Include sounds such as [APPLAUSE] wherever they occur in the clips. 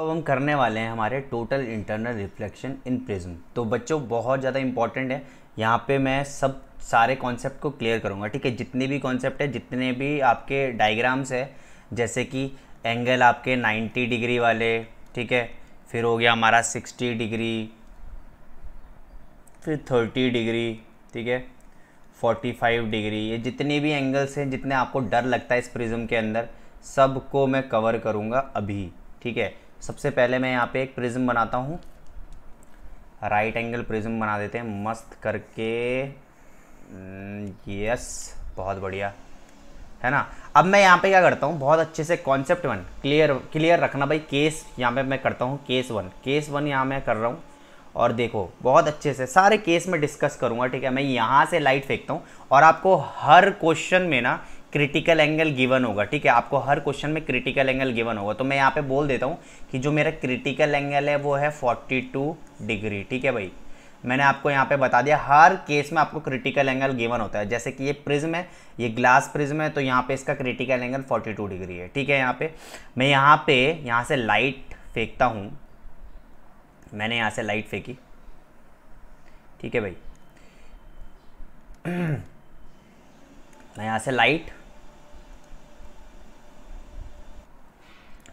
अब हम करने वाले हैं हमारे total internal reflection in prism तो बच्चों बहुत ज़्यादा इंपॉर्टेंट है यहाँ पे मैं सब सारे कॉन्सेप्ट को क्लियर करूँगा ठीक है जितने भी कॉन्सेप्ट है जितने भी आपके डायग्राम्स है जैसे कि एंगल आपके 90 डिग्री वाले ठीक है फिर हो गया हमारा 60 डिग्री फिर 30 डिग्री ठीक है 45 डिग्री ये जितने भी एंगल्स हैं जितने आपको डर लगता है इस प्रिज्म के अंदर सबको मैं कवर करूँगा अभी ठीक है सबसे पहले मैं यहाँ पे एक प्रिज्म बनाता हूँ राइट एंगल प्रिज्म बना देते हैं मस्त करके यस hmm, बहुत बढ़िया है ना अब मैं यहाँ पे क्या करता हूँ बहुत अच्छे से कॉन्सेप्ट वन क्लियर क्लियर रखना भाई केस यहाँ पे मैं करता हूँ केस वन केस वन यहाँ मैं कर रहा हूँ और देखो बहुत अच्छे से सारे केस में डिस्कस करूँगा ठीक है मैं यहाँ से लाइट फेंकता हूँ और आपको हर क्वेश्चन में ना क्रिटिकल एंगल गिवन होगा ठीक है आपको हर क्वेश्चन में क्रिटिकल एंगल गिवन होगा तो मैं यहाँ पे बोल देता हूँ कि जो मेरा क्रिटिकल एंगल है वो है 42 डिग्री ठीक है भाई मैंने आपको यहाँ पे बता दिया हर केस में आपको क्रिटिकल एंगल गिवन होता है जैसे कि ये प्रिज्म है ये ग्लास प्रिज्म है तो यहाँ पे इसका क्रिटिकल एंगल 42 डिग्री है ठीक है यहाँ पे मैं यहाँ पे यहाँ से लाइट फेंकता हूँ मैंने यहाँ से लाइट फेंकी ठीक है भाई [CLEARS THROAT] मैं यहाँ से लाइट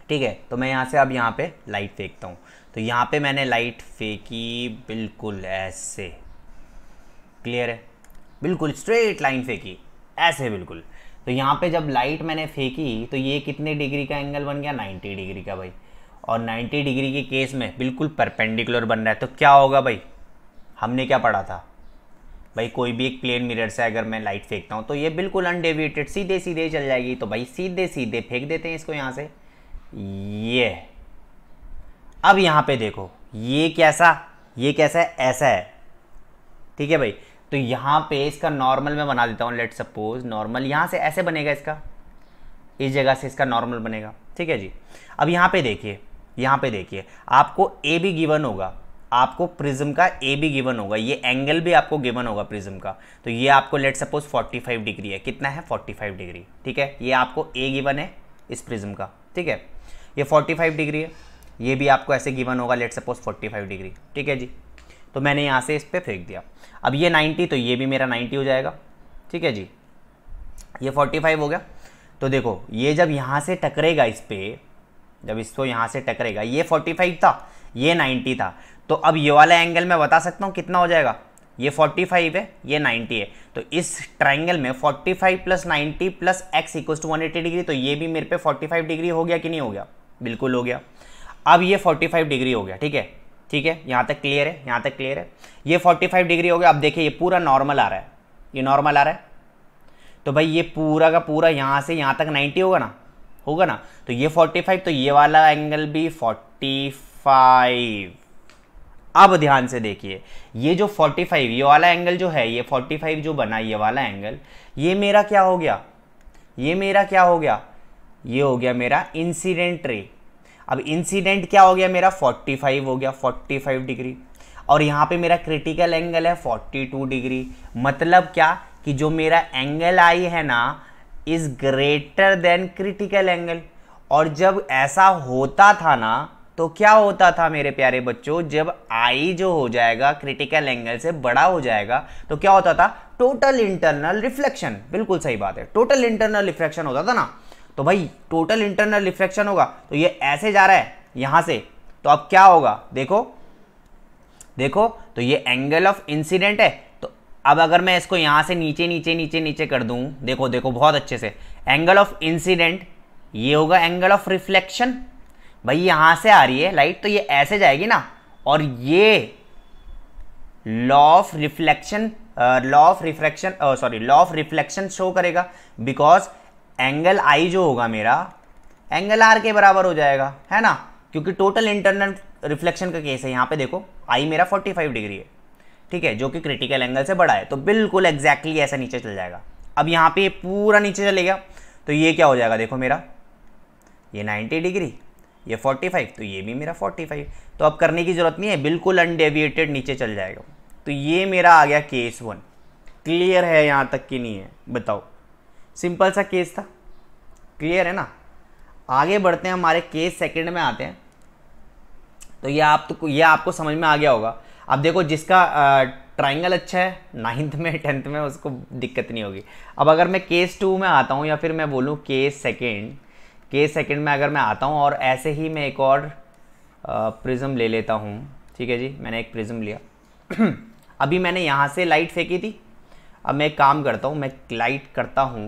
ठीक है तो मैं यहाँ से अब यहाँ पे लाइट फेंकता हूँ तो यहाँ पे मैंने लाइट फेंकी बिल्कुल ऐसे क्लियर है बिल्कुल स्ट्रेट लाइन फेंकी ऐसे बिल्कुल तो यहाँ पे जब लाइट मैंने फेंकी तो ये कितने डिग्री का एंगल बन गया 90 डिग्री का भाई और 90 डिग्री के केस में बिल्कुल परपेंडिकुलर बन रहा है तो क्या होगा भाई हमने क्या पढ़ा था भाई कोई भी एक प्लेन मिरर से अगर मैं लाइट फेंकता हूँ तो ये बिल्कुल अनडेविएटेड सीधे सीधे चल जाएगी तो भाई सीधे सीधे फेंक देते हैं इसको यहाँ से ये अब यहां पे देखो ये कैसा ये कैसा है ऐसा है ठीक है भाई तो यहां पे इसका नॉर्मल मैं बना देता हूं लेट सपोज नॉर्मल यहां से ऐसे बनेगा इसका इस जगह से इसका नॉर्मल बनेगा ठीक है जी अब यहां पे देखिए यहां पे देखिए आपको ए भी गिवन होगा आपको प्रिज्म का ए भी गिवन होगा ये एंगल भी आपको गिवन होगा प्रिज्म का तो ये आपको लेट सपोज 45 डिग्री है कितना है 45 डिग्री ठीक है ये आपको ए गिवन है इस प्रिज्म का ठीक है ये 45 डिग्री है ये भी आपको ऐसे गिवन होगा लेट सपोज 45 डिग्री ठीक है जी तो मैंने यहाँ से इस पर फेंक दिया अब ये 90 तो ये भी मेरा 90 हो जाएगा ठीक है जी ये 45 हो गया तो देखो ये जब यहाँ से टकरेगा इस पर जब इसको यहाँ से टकरेगा ये 45 था ये 90 था तो अब ये वाला एंगल मैं बता सकता हूँ कितना हो जाएगा ये 45 है ये 90 है तो इस ट्राइंगल में 45 five plus ninety plus x equals to one degree तो ये भी मेरे पे 45 डिग्री हो गया कि नहीं हो गया बिल्कुल हो गया अब ये 45 डिग्री हो गया ठीक है ठीक है यहाँ तक क्लियर है यहाँ तक क्लियर है ये 45 डिग्री हो गया अब देखिए ये पूरा नॉर्मल आ रहा है ये नॉर्मल आ रहा है तो भाई ये पूरा का पूरा यहाँ से यहाँ तक नाइन्टी होगा ना होगा ना तो ये फोर्टी तो ये वाला एंगल भी फोर्टी अब ध्यान से देखिए ये जो 45 ये वाला एंगल जो है ये 45 जो बना ये वाला एंगल ये मेरा क्या हो गया ये मेरा क्या हो गया ये हो गया मेरा इंसिडेंट रे अब इंसिडेंट क्या हो गया मेरा 45 हो गया 45 डिग्री और यहाँ पे मेरा क्रिटिकल एंगल है 42 डिग्री मतलब क्या कि जो मेरा एंगल आई है ना is greater than critical angle और जब ऐसा होता था ना तो क्या होता था मेरे प्यारे बच्चों जब आई जो हो जाएगा क्रिटिकल एंगल से बड़ा हो जाएगा तो क्या होता था टोटल इंटरनल रिफ्लेक्शन बिल्कुल सही बात है टोटल इंटरनल रिफ्लेक्शन होता था ना तो भाई टोटल इंटरनल रिफ्लेक्शन होगा तो ये ऐसे जा रहा है यहां से तो अब क्या होगा देखो देखो तो ये एंगल ऑफ इंसिडेंट है तो अब अगर मैं इसको यहां से नीचे नीचे नीचे नीचे कर दू देखो देखो बहुत अच्छे से एंगल ऑफ इंसिडेंट ये होगा एंगल ऑफ रिफ्लेक्शन भाई यहां से आ रही है लाइट तो ये ऐसे जाएगी ना और ये law of reflection law of reflection sorry law of reflection show करेगा बिकॉज एंगल आई जो होगा मेरा एंगल आर के बराबर हो जाएगा है ना क्योंकि टोटल इंटरनल रिफ्लेक्शन का केस है यहां पे देखो आई मेरा 45 डिग्री है ठीक है जो कि क्रिटिकल एंगल से बड़ा है तो बिल्कुल एग्जैक्टली exactly ऐसा नीचे चल जाएगा अब यहाँ पे पूरा नीचे चलेगा तो ये क्या हो जाएगा देखो मेरा ये 90 डिग्री ये 45 तो ये भी मेरा 45 तो अब करने की ज़रूरत नहीं है बिल्कुल अनडेविएटेड नीचे चल जाएगा तो ये मेरा आ गया केस वन क्लियर है यहाँ तक कि नहीं है बताओ सिंपल सा केस था क्लियर है ना आगे बढ़ते हैं हमारे केस सेकेंड में आते हैं तो ये आप तो ये आपको समझ में आ गया होगा अब देखो जिसका ट्राइंगल अच्छा है नाइन्थ में टेंथ में उसको दिक्कत नहीं होगी अब अगर मैं केस टू में आता हूँ या फिर मैं बोलूँ केस सेकेंड के सेकंड में अगर मैं आता हूँ और ऐसे ही मैं एक और प्रिज्म ले लेता हूँ ठीक है जी मैंने एक प्रिज्म लिया [CLEARS THROAT] अभी मैंने यहाँ से लाइट फेंकी थी अब मैं एक काम करता हूँ मैं लाइट करता हूँ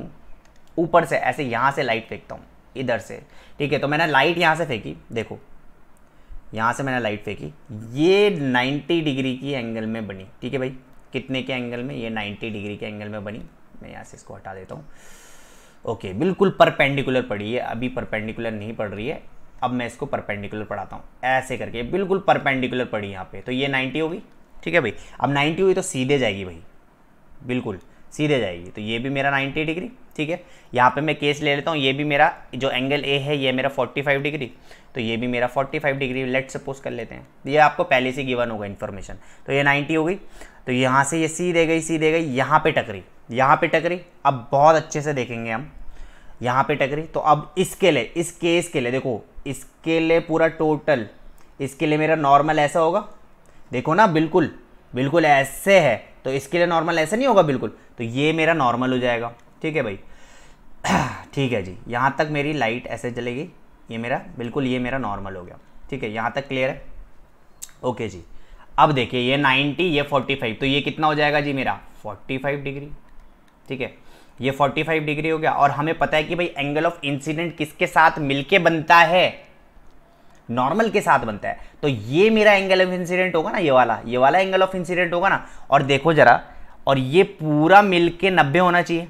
ऊपर से ऐसे यहाँ से लाइट फेंकता हूँ इधर से ठीक है तो मैंने लाइट यहाँ से फेंकी देखो यहाँ से मैंने लाइट फेंकी ये 90 डिग्री की एंगल में बनी ठीक है भाई कितने के एंगल में ये 90 डिग्री के एंगल में बनी मैं यहाँ से इसको हटा देता हूँ ओके बिल्कुल परपेंडिकुलर पड़ी है अभी परपेंडिकुलर नहीं पड़ रही है अब मैं इसको परपेंडिकुलर पढ़ाता हूँ ऐसे करके बिल्कुल परपेंडिकुलर पड़ी यहाँ पे तो ये 90 होगी ठीक है भाई अब 90 हुई तो सीधे जाएगी भाई बिल्कुल सीधे जाएगी तो ये भी मेरा 90 डिग्री ठीक है यहाँ पे मैं केस ले लेता हूँ ये भी मेरा जो एंगल ए है ये मेरा 45 डिग्री तो ये भी मेरा 45 डिग्री लेट सपोज कर लेते हैं ये आपको पहले से गिवन होगा इन्फॉर्मेशन तो ये नाइन्टी हो गई तो यहाँ से ये सीधे गई सीधे गई यहाँ पर टकरी यहाँ पे टकरी अब बहुत अच्छे से देखेंगे हम यहाँ पे टकरी तो अब इसके लिए इस केस के लिए देखो इसके लिए पूरा टोटल इसके लिए मेरा नॉर्मल ऐसा होगा देखो ना बिल्कुल बिल्कुल ऐसे है तो इसके लिए नॉर्मल ऐसा नहीं होगा बिल्कुल तो ये मेरा नॉर्मल हो जाएगा ठीक है भाई [CLEARS THROAT] ठीक है जी यहाँ तक मेरी लाइट ऐसे चलेगी ये मेरा बिल्कुल ये मेरा नॉर्मल हो गया ठीक है यहाँ तक क्लियर है ओके जी अब देखिए ये 90 ये 45 तो ये कितना हो जाएगा जी मेरा 45 डिग्री ठीक है ये 45 डिग्री हो गया और हमें पता है कि भाई एंगल ऑफ इंसिडेंट किसके साथ मिलके बनता है नॉर्मल के साथ बनता है तो ये मेरा एंगल ऑफ इंसिडेंट होगा ना ये वाला ये वाला एंगल ऑफ इंसिडेंट होगा ना और देखो जरा और ये पूरा मिलके 90 होना चाहिए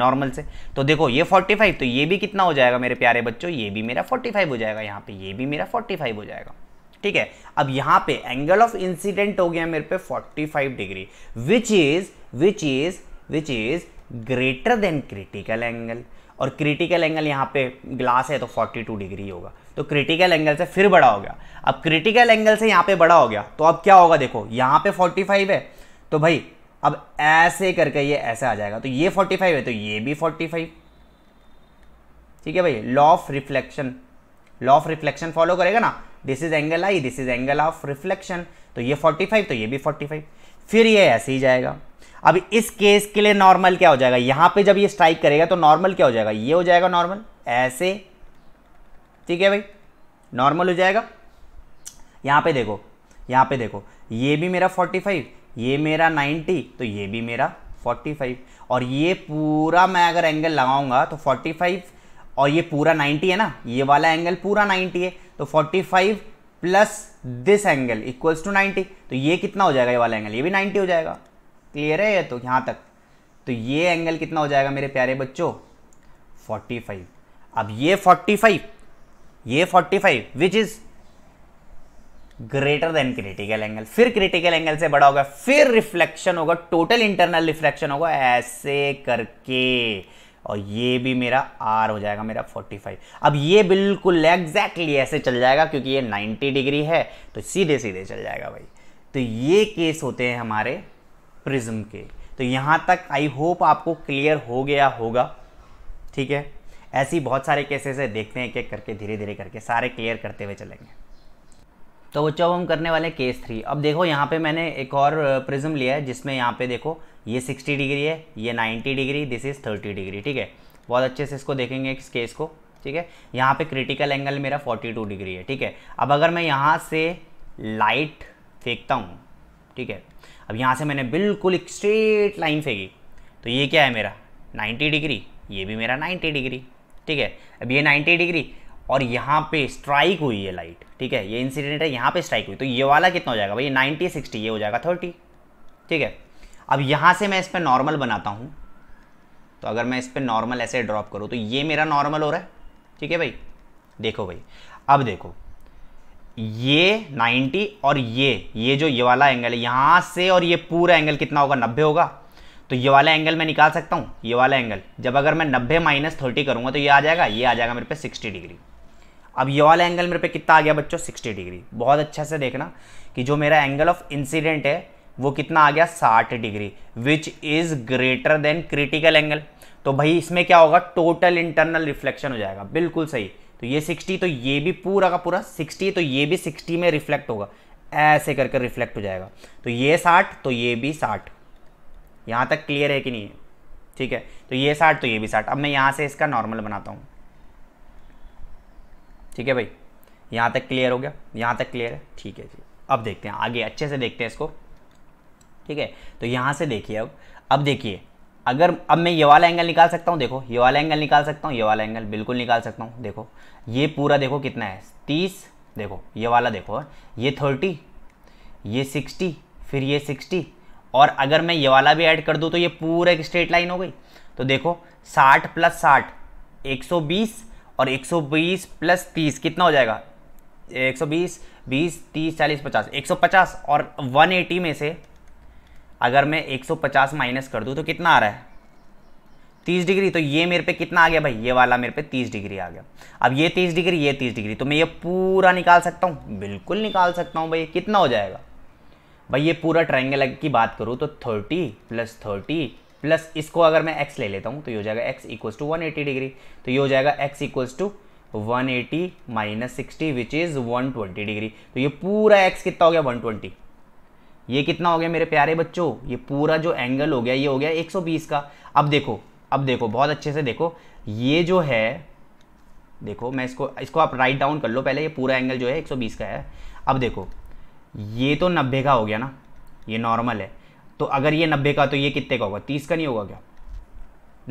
नॉर्मल से तो देखो ये 45 तो ये भी कितना हो जाएगा मेरे प्यारे बच्चों ये भी मेरा फोर्टी हो जाएगा यहाँ पे ये भी मेरा फोर्टी हो जाएगा ठीक है अब यहाँ पे एंगल ऑफ इंसिडेंट हो गया मेरे पे 45 degree which is which is which is greater than critical angle और क्रिटिकल एंगल यहाँ पे ग्लास है तो 42 डिग्री होगा तो क्रिटिकल एंगल से फिर बड़ा हो गया अब क्रिटिकल एंगल से यहाँ पे बड़ा हो गया तो अब क्या होगा देखो यहाँ पे 45 है तो भाई अब ऐसे करके ये ऐसे आ जाएगा तो ये 45 है तो ये भी 45 ठीक है भाई law of reflection law of reflection follow करेगा ना this is angle i this is angle of reflection तो ये फोर्टी तो ये भी फोर्टी फिर ये ऐसे ही जाएगा अब इस केस के लिए नॉर्मल क्या हो जाएगा यहां पे जब ये स्ट्राइक करेगा तो नॉर्मल क्या हो जाएगा ये हो जाएगा नॉर्मल ऐसे ठीक है भाई नॉर्मल हो जाएगा यहां पे देखो यहां पे देखो ये भी मेरा 45 ये मेरा 90 तो ये भी मेरा 45 और ये पूरा मैं अगर एंगल लगाऊंगा तो 45 और ये पूरा 90 है ना ये वाला एंगल पूरा 90 है तो 45 plus this angle equals to 90 तो ये कितना हो जाएगा ये वाला एंगल ये भी 90 हो जाएगा क्लियर है ये तो यहाँ तक तो ये एंगल कितना हो जाएगा मेरे प्यारे बच्चों 45 अब ये 45 ये 45 five which is greater than critical angle फिर क्रिटिकल एंगल से बड़ा होगा फिर रिफ्लेक्शन होगा टोटल इंटरनल रिफ्लेक्शन होगा ऐसे करके और ये भी मेरा आर हो जाएगा मेरा 45 अब ये बिल्कुल एग्जैक्टली ऐसे चल जाएगा क्योंकि ये 90 डिग्री है तो सीधे सीधे चल जाएगा भाई तो ये केस होते हैं हमारे प्रिज्म के तो यहाँ तक आई होप आपको क्लियर हो गया होगा ठीक है ऐसी बहुत सारे केसेस है देखते हैं एक एक करके धीरे धीरे करके सारे क्लियर करते हुए चलेंगे तो वो अब हम करने वाले केस थ्री अब देखो यहाँ पे मैंने एक और प्रिज्म लिया है जिसमें यहाँ पे देखो ये 60 डिग्री है ये 90 डिग्री दिस इज़ 30 डिग्री ठीक है बहुत अच्छे से इसको देखेंगे इस केस को ठीक है यहाँ पे क्रिटिकल एंगल मेरा 42 डिग्री है ठीक है अब अगर मैं यहाँ से लाइट फेंकता हूँ ठीक है अब यहाँ से मैंने बिल्कुल एक स्ट्रेट लाइन फेंकी तो ये क्या है मेरा 90 डिग्री ये भी मेरा 90 डिग्री ठीक है अब ये 90 डिग्री और यहाँ पे स्ट्राइक हुई है लाइट ठीक है ये इंसिडेंट है यहाँ पे स्ट्राइक हुई तो ये वाला कितना हो जाएगा भाई नाइन्टी सिक्सटी ये हो जाएगा थर्टी ठीक है अब यहाँ से मैं इस पर नॉर्मल बनाता हूँ तो अगर मैं इस पर नॉर्मल ऐसे ड्रॉप करूँ तो ये मेरा नॉर्मल हो रहा है ठीक है भाई देखो भाई अब देखो ये 90 और ये ये जो ये वाला एंगल है यहां से और ये पूरा एंगल कितना होगा 90 होगा तो ये वाला एंगल मैं निकाल सकता हूँ ये वाला एंगल जब अगर मैं 90 माइनस थर्टी करूँगा तो ये आ जाएगा ये आ जाएगा मेरे पे 60 डिग्री अब ये वाला एंगल मेरे पे कितना आ गया बच्चों 60 डिग्री बहुत अच्छे से देखना कि जो मेरा एंगल ऑफ इंसिडेंट है वो कितना आ गया साठ degree which is greater than critical angle तो भाई इसमें क्या होगा टोटल इंटरनल रिफ्लेक्शन हो जाएगा बिल्कुल सही तो ये 60 तो ये भी पूरा का पूरा 60 तो ये भी 60 में रिफ्लेक्ट होगा ऐसे करके रिफ्लेक्ट हो जाएगा तो ये 60 तो ये भी 60 यहाँ तक क्लियर है कि नहीं ठीक है तो ये 60 तो ये भी 60 अब मैं यहाँ से इसका नॉर्मल बनाता हूँ ठीक है भाई यहाँ तक क्लियर हो गया यहाँ तक क्लियर है ठीक है जी अब देखते हैं आगे अच्छे से देखते हैं इसको ठीक है तो यहाँ से देखिए अब अब देखिए अगर अब मैं ये वाला एंगल निकाल सकता हूँ देखो ये वाला एंगल निकाल सकता हूँ ये वाला एंगल बिल्कुल निकाल सकता हूँ देखो ये पूरा देखो कितना है तीस देखो ये वाला देखो हाँ, ये थर्टी ये सिक्सटी फिर ये सिक्सटी और अगर मैं ये वाला भी ऐड कर दूँ तो ये पूरा एक स्ट्रेट लाइन हो गई तो देखो साठ प्लस साठ एक सौ बीस और एक सौ बीस प्लस तीस कितना हो जाएगा एक सौ बीस बीस तीस चालीस पचास एक सौ पचास और वन एटी में से अगर मैं 150 माइनस कर दूँ तो कितना आ रहा है 30 डिग्री तो ये मेरे पे कितना आ गया भाई ये वाला मेरे पे 30 डिग्री आ गया अब ये 30 डिग्री ये 30 डिग्री तो मैं ये पूरा निकाल सकता हूँ बिल्कुल निकाल सकता हूँ भाई कितना हो जाएगा भाई ये पूरा ट्राइंगल की बात करूँ तो 30 प्लस थर्टी प्लस इसको अगर मैं x ले लेता हूँ तो ये हो जाएगा x equals to one degree तो ये हो जाएगा x equals to one eighty minus sixty which is one twenty degree तो ये पूरा एक्स कितना हो गया वन ट्वेंटी ये कितना हो गया मेरे प्यारे बच्चों ये पूरा जो एंगल हो गया ये हो गया 120 का अब देखो अब देखो बहुत अच्छे से देखो ये जो है देखो मैं इसको इसको आप राइट डाउन कर लो पहले ये पूरा एंगल जो है 120 का है अब देखो ये तो नब्बे का हो गया ना ये नॉर्मल है तो अगर ये नब्बे का तो ये कितने का होगा तीस का नहीं होगा क्या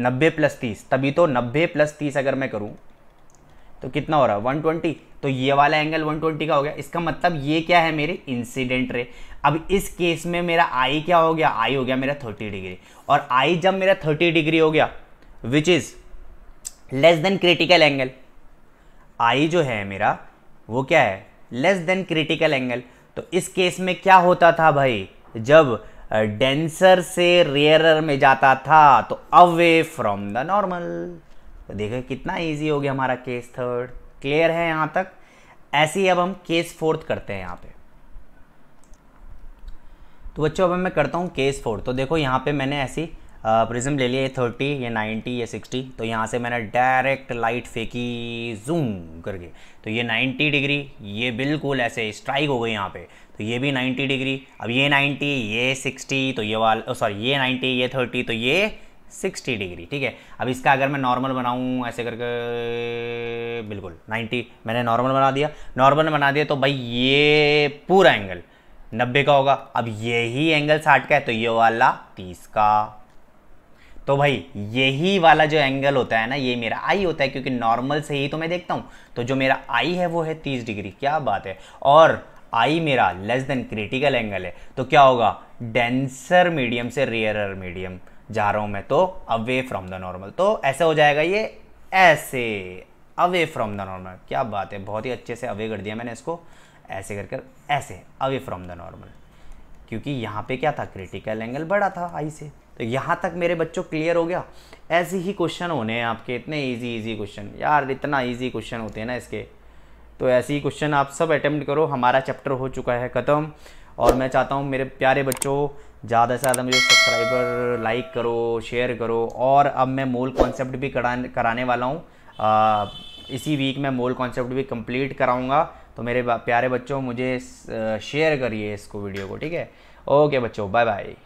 नब्बे प्लस तीस तभी तो नब्बे प्लस तीस अगर मैं करूँ तो कितना हो रहा है 120 तो ये वाला एंगल 120 का हो गया इसका मतलब ये क्या है मेरे इंसिडेंट रे अब इस केस में मेरा आई क्या हो गया आई हो गया मेरा 30 डिग्री और आई जब मेरा 30 डिग्री हो गया which is less than critical angle i जो है मेरा वो क्या है लेस देन क्रिटिकल एंगल तो इस केस में क्या होता था भाई जब डेंसर से रेयरर में जाता था तो अवे फ्रॉम द नॉर्मल तो देखो कितना ईजी हो गया हमारा केस थर्ड क्लियर है यहाँ तक ऐसे ही अब हम केस फोर्थ करते हैं यहाँ पे तो बच्चों अब मैं करता हूं केस फोर्थ तो देखो यहाँ पे मैंने ऐसी प्रिज्म ले लिया ये थर्टी ये नाइन्टी ये सिक्सटी तो यहाँ से मैंने डायरेक्ट लाइट फेंकी जूम करके तो ये नाइन्टी डिग्री ये बिल्कुल ऐसे स्ट्राइक हो गई यहाँ पे तो ये भी नाइन्टी डिग्री अब ये नाइन्टी ये सिक्सटी तो ये वाला सॉरी ये नाइन्टी ये थर्टी तो ये सिक्सटी डिग्री ठीक है अब इसका अगर मैं नॉर्मल बनाऊँ ऐसे करके बिल्कुल नाइन्टी मैंने नॉर्मल बना दिया नॉर्मल बना दिया तो भाई ये पूरा एंगल नब्बे का होगा अब यही एंगल साठ का है तो ये वाला तीस का तो भाई यही वाला जो एंगल होता है ना ये मेरा आई होता है क्योंकि नॉर्मल से ही तो मैं देखता हूँ तो जो मेरा आई है वो है तीस डिग्री क्या बात है और आई मेरा लेस देन क्रिटिकल एंगल है तो क्या होगा डेंसर मीडियम से रेयरर मीडियम जा रहा हूँ मैं तो अवे फ्रॉम द नॉर्मल तो ऐसे हो जाएगा ये ऐसे अवे फ्रॉम द नॉर्मल क्या बात है बहुत ही अच्छे से अवे कर दिया मैंने इसको ऐसे कर कर ऐसे अवे फ्रॉम द नॉर्मल क्योंकि यहाँ पे क्या था क्रिटिकल एंगल बड़ा था आई से तो यहाँ तक मेरे बच्चों क्लियर हो गया ऐसे ही क्वेश्चन होने हैं आपके इतने इजी इजी क्वेश्चन यार इतना इजी क्वेश्चन होते हैं ना इसके तो ऐसे ही क्वेश्चन आप सब अटैम्प्ट करो हमारा चैप्टर हो चुका है ख़त्म और मैं चाहता हूँ मेरे प्यारे बच्चों ज़्यादा से ज़्यादा मुझे सब्सक्राइबर लाइक करो शेयर करो और अब मैं मोल कॉन्सेप्ट भी कराने वाला हूँ इसी वीक में मोल कॉन्सेप्ट भी कंप्लीट कराऊंगा तो मेरे प्यारे बच्चों मुझे शेयर करिए इसको वीडियो को ठीक है ओके बच्चों बाय बाय